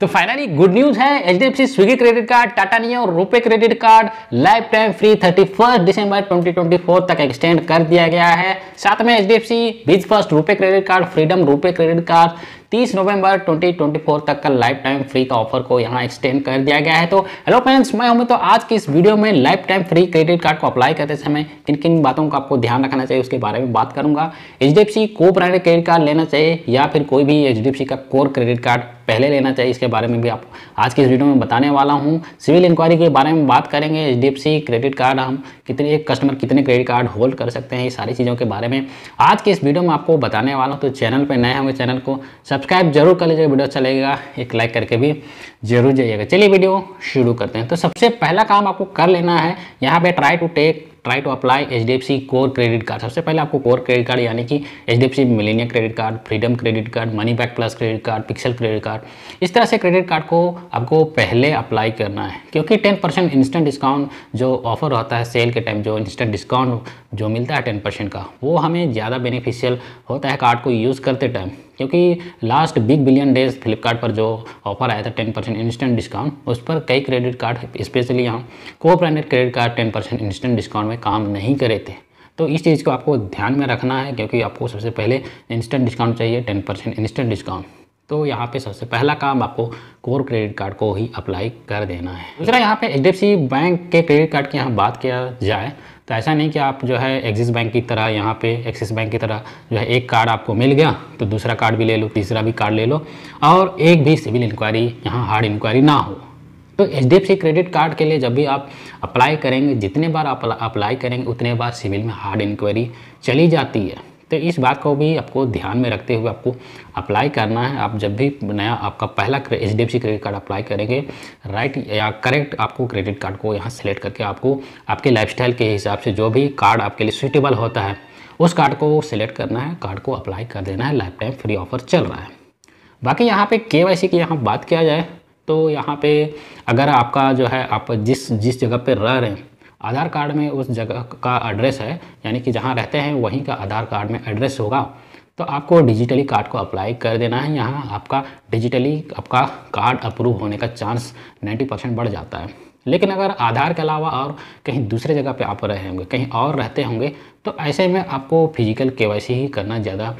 तो finally good news है H D F C Swiggy credit card Tata Neu RuPay credit card lifetime free thirty first December twenty twenty four तक extend कर दिया गया है साथ में H D F C biz first RuPay credit card freedom RuPay credit card 30 नवंबर 2024 तक का लाइफ टाइम फ्री का ऑफर को यहाँ एक्सटेंड कर दिया गया है तो हेलो फ्रेंड्स मैं हूँ तो आज की इस वीडियो में lifetime free credit card को अप्लाई करते समय किन किन बातों का आपको ध्यान रखना चाहिए उसके बारे में बात करूंगा एच को ब्रांडेड क्रेडिट कार्ड लेना चाहिए या फिर कोई भी एच का कोर क्रेडिट कार्ड पहले लेना चाहिए इसके बारे में भी आप आज की इस वीडियो में बताने वाला हूँ सिविल इंक्वायरी के बारे में बात करेंगे एच क्रेडिट कार्ड हम कितने एक कस्टमर कितने क्रेडिट कार्ड होल्ड कर सकते हैं ये सारी चीज़ों के बारे में आज के इस वीडियो में आपको बताने वाला हूँ तो चैनल पर नए होंगे चैनल को सब सब्सक्राइब जरूर कर लीजिएगा वीडियो अच्छा लगेगा एक लाइक करके भी जरूर जाइएगा चलिए वीडियो शुरू करते हैं तो सबसे पहला काम आपको कर लेना है यहाँ पे try to take try to apply H D F C core credit card सबसे पहले आपको कोर क्रेडिट कार्ड यानी कि H D F C Millennia credit card freedom credit card money back plus credit card pixel credit card इस तरह से credit card को आपको पहले अप्लाई करना है क्योंकि टेन परसेंट इंस्टेंट डिस्काउंट जो ऑफर होता है सेल के टाइम जो इंस्टेंट डिस्काउंट जो मिलता है टेन परसेंट का वो हमें ज़्यादा बेनिफिशियल होता है कार्ड को यूज़ करते टाइम क्योंकि last big billion days Flipkart पर जो ऑफर आया था टेन परसेंट इंस्टेंट डिस्काउंट उस पर कई क्रेडिट कार्ड स्पेशली यहाँ को branded credit card ten percent instant discount में काम नहीं करे थे तो इस चीज़ को आपको ध्यान में रखना है क्योंकि आपको सबसे पहले इंस्टेंट डिस्काउंट चाहिए टेन परसेंट इंस्टेंट डिस्काउंट तो यहाँ पे सबसे पहला काम आपको कोर क्रेडिट कार्ड को ही अप्लाई कर देना है दूसरा यहाँ पे एच बैंक के क्रेडिट कार्ड की यहाँ बात किया जाए तो ऐसा नहीं कि आप जो है एक्सिस बैंक की तरह यहाँ पे एक्सिस बैंक की तरह जो है एक कार्ड आपको मिल गया तो दूसरा कार्ड भी ले लो तीसरा भी कार्ड ले लो और एक भी सिविल इंक्वायरी यहाँ हार्ड इंक्वायरी ना हो तो एच क्रेडिट कार्ड के लिए जब भी आप अप्लाई करेंगे जितने बार आप अप्लाई करेंगे उतने बार सिविल में हार्ड इंक्वायरी चली जाती है तो इस बात को भी आपको ध्यान में रखते हुए आपको अप्लाई करना है आप जब भी नया आपका पहला H D F C credit card apply करेंगे राइट या करेक्ट आपको क्रेडिट कार्ड को यहाँ सेलेक्ट करके आपको आपके लाइफस्टाइल के हिसाब से जो भी कार्ड आपके लिए सूटेबल होता है उस कार्ड को सिलेक्ट करना है कार्ड को अप्लाई कर देना है लाइफ टाइम फ्री ऑफर चल रहा है बाकी यहाँ पे के वाई सी की यहाँ बात किया जाए तो यहाँ पे अगर आपका जो है आप जिस जिस जगह पे रह रहे हैं आधार कार्ड में उस जगह का एड्रेस है यानी कि जहाँ रहते हैं वहीं का आधार कार्ड में एड्रेस होगा तो आपको डिजिटली कार्ड को अप्लाई कर देना है यहाँ आपका डिजिटली आपका कार्ड अप्रूव होने का चांस 90 परसेंट बढ़ जाता है लेकिन अगर आधार के अलावा और कहीं दूसरे जगह पे आप रहे होंगे कहीं और रहते होंगे तो ऐसे में आपको फिजिकल के ही करना ज़्यादा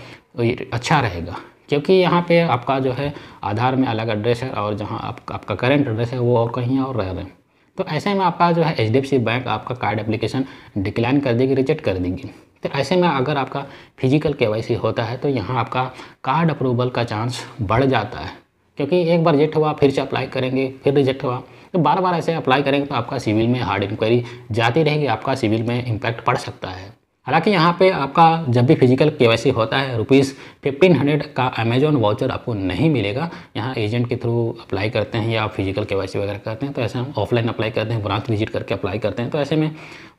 अच्छा रहेगा क्योंकि यहाँ पे आपका जो है आधार में अलग एड्रेस है और जहाँ आप, आपका करेंट एड्रेस है वो और कहीं और रह रहे हैं तो ऐसे में आपका जो है एच बैंक आपका कार्ड एप्लीकेशन डिक्लाइन कर देगी रिजेक्ट कर देगी तो ऐसे में अगर आपका फिजिकल के होता है तो यहाँ आपका कार्ड अप्रूवल का चांस बढ़ जाता है क्योंकि एक बार रिजेक्ट हुआ फिर से अप्लाई करेंगे फिर रिजेक्ट हुआ तो बार बार ऐसे अप्लाई करेंगे तो आपका सिविल में हार्ड इंक्वायरी जाती रहेगी आपका सिविल में इम्पैक्ट पड़ सकता है हालांकि यहाँ पे आपका जब भी फिजिकल केवाईसी होता है रुपीज़ फिफ्टीन हंड्रेड का अमेजोन वाउचर आपको नहीं मिलेगा यहाँ एजेंट के थ्रू अप्लाई करते हैं या फिजिकल केवाईसी वगैरह करते हैं तो ऐसे हम ऑफलाइन अप्लाई करते हैं ब्रांच विजिट करके अप्लाई करते हैं तो ऐसे में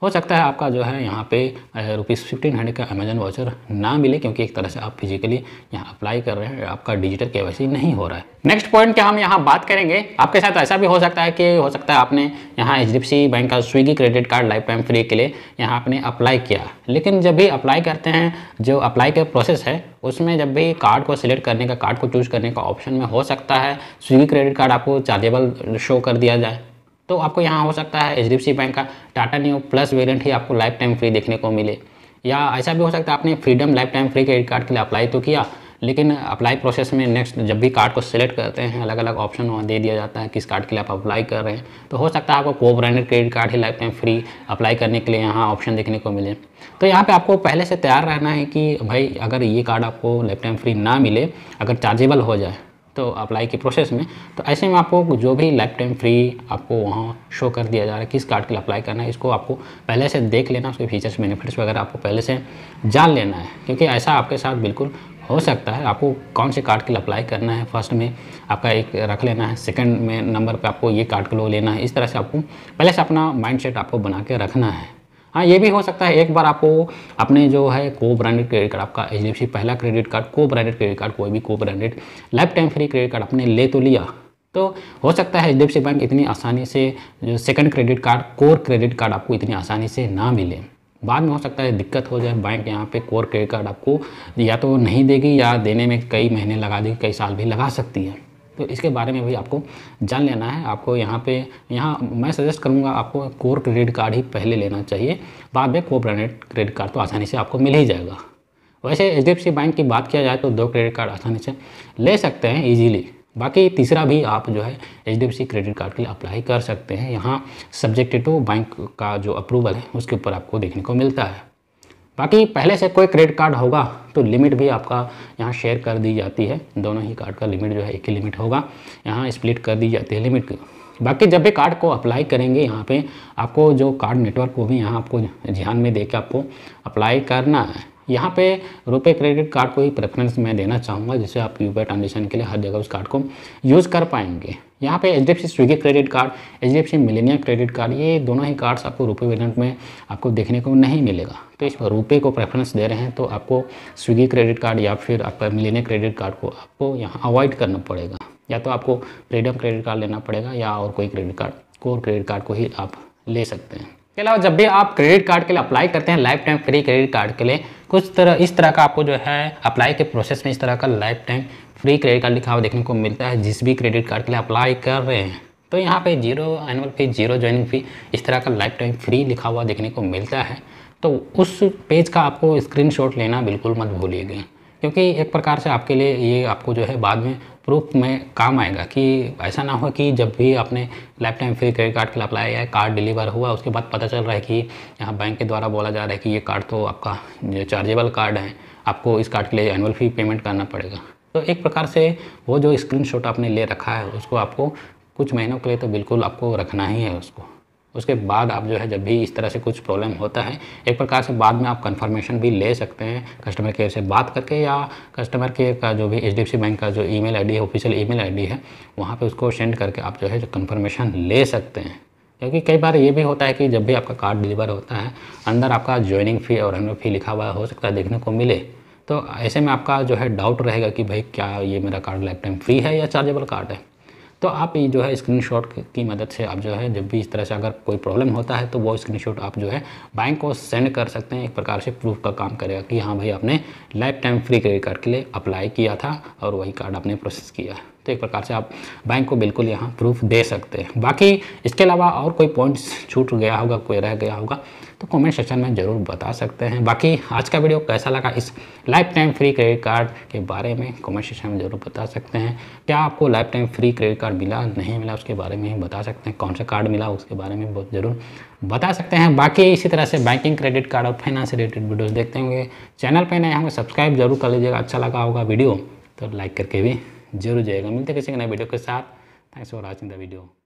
हो सकता है आपका जो है यहाँ पे रुपीज़ फिफ्टीन हंड्रेड का अमेजन वाचर ना मिले क्योंकि एक तरह से आप फिजिकली यहाँ अप्लाई कर रहे हैं आपका डिजिटल के नहीं हो रहा है नेक्स्ट पॉइंट क्या हम यहाँ बात करेंगे आपके साथ ऐसा भी हो सकता है कि हो सकता है आपने यहाँ एच बैंक का Swiggy credit card lifetime free के लिए यहाँ आपने अप्लाई किया लेकिन जब भी अप्लाई करते हैं जो अप्लाई का प्रोसेस है उसमें जब भी कार्ड को सिलेक्ट करने का कार्ड को चूज़ करने का ऑप्शन में हो सकता है स्विगी क्रेडिट कार्ड आपको चार्जेबल शो कर दिया जाए तो आपको यहाँ हो सकता है एच बैंक का टाटा न्यू प्लस वेरियंट ही आपको लाइफ टाइम फ्री देखने को मिले या ऐसा भी हो सकता है आपने freedom lifetime free credit card के लिए अप्लाई तो किया लेकिन अप्लाई प्रोसेस में नेक्स्ट जब भी कार्ड को सिलेक्ट करते हैं अलग अलग ऑप्शन दे दिया जाता है किस कार्ड के लिए आप अप्लाई कर रहे हैं तो हो सकता है आपको को ब्रांडेड क्रेडिट कार्ड ही लाइफ टाइम फ्री अप्लाई करने के लिए यहाँ ऑप्शन देखने को मिले तो यहाँ पे आपको पहले से तैयार रहना है कि भाई अगर ये कार्ड आपको लाइफ टाइम फ्री ना मिले अगर चार्जेबल हो जाए तो अप्लाई के प्रोसेस में तो ऐसे में आपको जो भी लाइफ टाइम फ्री आपको वहाँ शो कर दिया जा रहा है किस कार्ड के लिए अप्लाई करना है इसको आपको पहले से देख लेना उसके फीचर्स बेनिफिट्स वगैरह आपको पहले से जान लेना है क्योंकि ऐसा आपके साथ बिल्कुल हो सकता है आपको कौन से कार्ड के लिए अप्लाई करना है फर्स्ट में आपका एक रख लेना है सेकंड में नंबर पे आपको ये कार्ड के लो लेना है इस तरह से आपको पहले से अपना माइंडसेट आपको बना के रखना है हाँ ये भी हो सकता है एक बार आपको अपने जो है को ब्रांडेड क्रेडिट कार्ड आपका एच पहला क्रेडिट कार्ड को ब्रांडेड क्रेडिट कार्ड कोई भी को branded lifetime free credit card आपने ले तो लिया तो हो सकता है एच बैंक इतनी आसानी से जो second credit card core credit card आपको इतनी आसानी से ना मिले बाद में हो सकता है दिक्कत हो जाए बैंक यहाँ पे कोर क्रेडिट कार्ड आपको या तो नहीं देगी या देने में कई महीने लगा देगी कई साल भी लगा सकती है तो इसके बारे में भी आपको जान लेना है आपको यहाँ पे यहाँ मैं सजेस्ट करूँगा आपको कोर क्रेडिट कार्ड ही पहले लेना चाहिए बाद में को ब्रांडेड क्रेडिट कार्ड तो आसानी से आपको मिल ही जाएगा वैसे एच बैंक की बात किया जाए तो दो क्रेडिट कार्ड आसानी से ले सकते हैं ईजीली बाकी तीसरा भी आप जो है एच क्रेडिट कार्ड के लिए अप्लाई कर सकते हैं यहाँ सब्जेक्ट टू बैंक का जो अप्रूवल है उसके ऊपर आपको देखने को मिलता है बाकी पहले से कोई क्रेडिट कार्ड होगा तो लिमिट भी आपका यहाँ शेयर कर दी जाती है दोनों ही कार्ड का लिमिट जो है एक ही लिमिट होगा यहाँ स्प्लिट कर दी जाती है लिमिट बाकी जब भी कार्ड को अप्लाई करेंगे यहाँ पे आपको जो कार्ड नेटवर्क वो भी यहाँ आपको ध्यान में दे के आपको अप्लाई करना है यहाँ पे रुपए क्रेडिट कार्ड को ही प्रेफरेंस मैं देना चाहूँगा जिससे आप यू ट्रांजेक्शन के लिए हर जगह उस कार्ड को यूज़ कर पाएंगे यहाँ पे H D F C Swiggy credit card H D F C Millennia credit card ये दोनों ही कार्ड्स आपको रुपए वेरियंट में आपको देखने को नहीं मिलेगा तो इस पर रुपये को प्रेफरेंस दे रहे हैं तो आपको स्विगी क्रेडिट कार्ड या फिर आपका मिलेनिया क्रेडिट कार्ड को आपको यहाँ अवॉइड करना पड़ेगा या तो आपको फ्रीडम क्रेडिट कार्ड लेना पड़ेगा या और कोई credit card core credit card को ही आप ले सकते हैं इसके अलावा जब भी आप क्रेडिट कार्ड के लिए अप्लाई करते हैं lifetime free credit card के लिए कुछ तरह इस तरह का आपको जो है अप्लाई के प्रोसेस में इस तरह का lifetime free credit card लिखा हुआ देखने को मिलता है जिस भी क्रेडिट कार्ड के लिए अप्लाई कर रहे हैं तो यहाँ पे zero annual fee zero joining fee इस तरह का लाइफ टाइम फ्री लिखा हुआ देखने को मिलता है तो उस पेज का आपको स्क्रीनशॉट लेना बिल्कुल मत भूलिएगा क्योंकि एक प्रकार से आपके लिए ये आपको जो है बाद में प्रूफ में काम आएगा कि ऐसा ना हो कि जब भी आपने lifetime free credit card के लिए अप्लाई या कार्ड डिलीवर हुआ उसके बाद पता चल रहा है कि यहाँ बैंक के द्वारा बोला जा रहा है कि ये कार्ड तो आपका चार्जेबल कार्ड है आपको इस कार्ड के लिए एनुअल फ़ी पेमेंट करना पड़ेगा तो एक प्रकार से वो जो स्क्रीन आपने ले रखा है उसको आपको कुछ महीनों के लिए तो बिल्कुल आपको रखना ही है उसको उसके बाद आप जो है जब भी इस तरह से कुछ प्रॉब्लम होता है एक प्रकार से बाद में आप कंफर्मेशन भी ले सकते हैं कस्टमर केयर से बात करके या कस्टमर केयर का जो भी एच बैंक का जो ईमेल आईडी है ऑफिशियल ईमेल आईडी है वहाँ पे उसको सेंड करके आप जो है कंफर्मेशन ले सकते हैं क्योंकि कई बार ये भी होता है कि जब भी आपका कार्ड डिलीवर होता है अंदर आपका ज्वाइनिंग फ़ी और हमें फ़ी लिखा हुआ हो सकता है देखने को मिले तो ऐसे में आपका जो है डाउट रहेगा कि भाई क्या ये मेरा कार्ड लाइफ टाइम फ्री है या चार्जेबल कार्ड है तो आप ये जो है स्क्रीन की मदद से आप जो है जब भी इस तरह से अगर कोई प्रॉब्लम होता है तो वो स्क्रीन आप जो है बैंक को सेंड कर सकते हैं एक प्रकार से प्रूफ का काम करेगा कि हाँ भाई आपने lifetime free credit card के लिए अप्लाई किया था और वही कार्ड आपने प्रोसेस किया है तो एक प्रकार से आप बैंक को बिल्कुल यहाँ प्रूफ दे सकते हैं बाकी इसके अलावा और कोई पॉइंट्स छूट गया होगा कोई रह गया होगा तो कमेंट सेक्शन में ज़रूर बता सकते हैं बाकी आज का वीडियो कैसा लगा इस lifetime free credit card के बारे में कमेंट सेक्शन में ज़रूर बता सकते हैं क्या आपको lifetime free credit card मिला नहीं मिला उसके बारे में ही बता सकते हैं कौन सा कार्ड मिला उसके बारे में बहुत ज़रूर बता सकते हैं बाकी इसी तरह से बैंकिंग क्रेडिट कार्ड और फाइनेंस रिलेटेड वीडियोज़ देखते होंगे चैनल पर नए होंगे सब्सक्राइब जरूर कर लीजिएगा अच्छा लगा होगा वीडियो तो लाइक करके भी जरूर जाएगा मिलते किसी के नए वीडियो के साथ thanks for watching the video